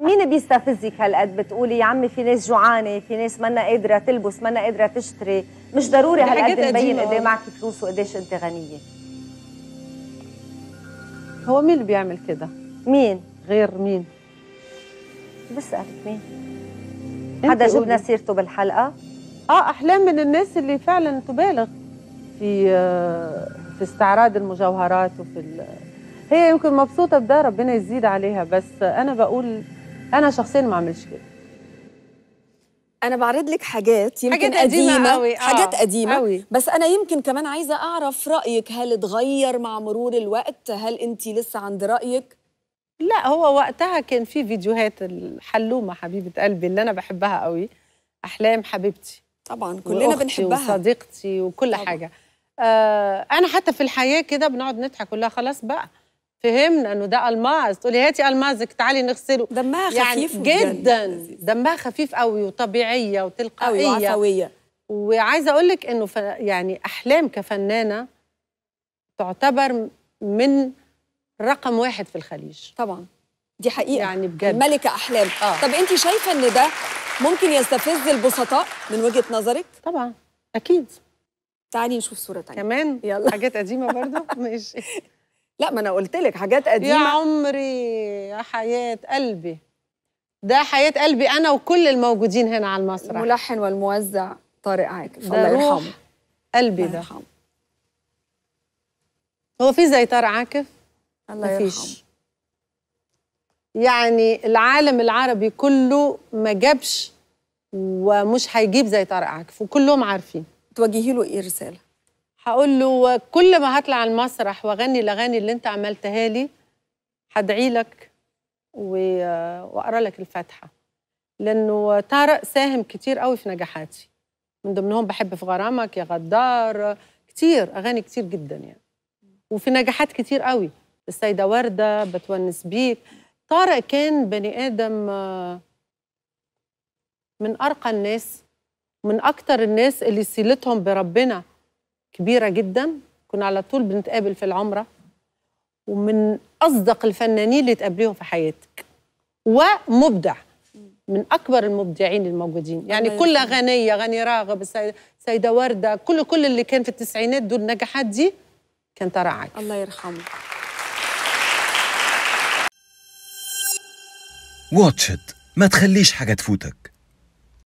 مين بيستفزك هالقد بتقولي يا عمي في ناس جوعانه في ناس منا قادره تلبس منا قادره تشتري مش ضروري هالقد تبين قد معك فلوس وقديش انت غنيه هو مين اللي بيعمل كده مين غير مين بسالك مين حدا جبنا سيرته بالحلقه اه احلام من الناس اللي فعلا تبالغ في آه، في استعراض المجوهرات وفي هي يمكن مبسوطه بده ربنا يزيد عليها بس انا بقول انا شخصيا ما عملش كده انا بعرض لك حاجات يمكن حاجات قديمه, قديمة أوي. آه. حاجات قديمه أوي. بس انا يمكن كمان عايزه اعرف رايك هل اتغير مع مرور الوقت هل انت لسه عند رايك لا هو وقتها كان في فيديوهات الحلومه حبيبه قلبي اللي انا بحبها قوي احلام حبيبتي طبعا كلنا بنحبها وصديقتي وكل طبعًا. حاجه آه انا حتى في الحياه كده بنقعد نضحك كلها خلاص بقى فهمنا انه ده الماس تقولي هاتي الماسك تعالي نغسله دمها يعني خفيف يعني جدا دمها خفيف قوي وطبيعيه وتلقائيه قوي وعفويه وعايزه اقول لك انه ف... يعني احلام كفنانه تعتبر من رقم واحد في الخليج طبعا دي حقيقه يعني بجد ملكه احلام آه. طب انت شايفه ان ده ممكن يستفز البسطاء من وجهه نظرك طبعا اكيد تعالي نشوف صوره تانية كمان يلا حاجات قديمه برضه ماشي لا ما انا قلت لك حاجات قديمه يا عمري يا حياه قلبي ده حياه قلبي انا وكل الموجودين هنا على المسرح الملحن والموزع طارق عاكف الله يرحمه قلبي ده يرحمه هو في زي طارق عاكف الله يرحمه مفيش يعني العالم العربي كله ما جابش ومش هيجيب زي طارق عاكف وكلهم عارفين توجهي له ايه رساله هقول له كل ما هطلع على المسرح واغني الاغاني اللي انت عملتها لي هدعي لك واقرا لك الفاتحه لانه طارق ساهم كتير قوي في نجاحاتي من ضمنهم بحب في غرامك يا غدار كتير اغاني كتير جدا يعني وفي نجاحات كتير قوي السيده ورده بتونس بيك طارق كان بني ادم من ارقى الناس من اكتر الناس اللي سيلتهم بربنا كبيره جدا كنا على طول بنتقابل في العمره ومن اصدق الفنانين اللي تقابليهم في حياتك ومبدع من اكبر المبدعين الموجودين يعني كل غنيه غني راغب سيده ورده كل كل اللي كان في التسعينات دول النجاحات دي كان ترعك الله يرحمه واتش ما تخليش حاجه تفوتك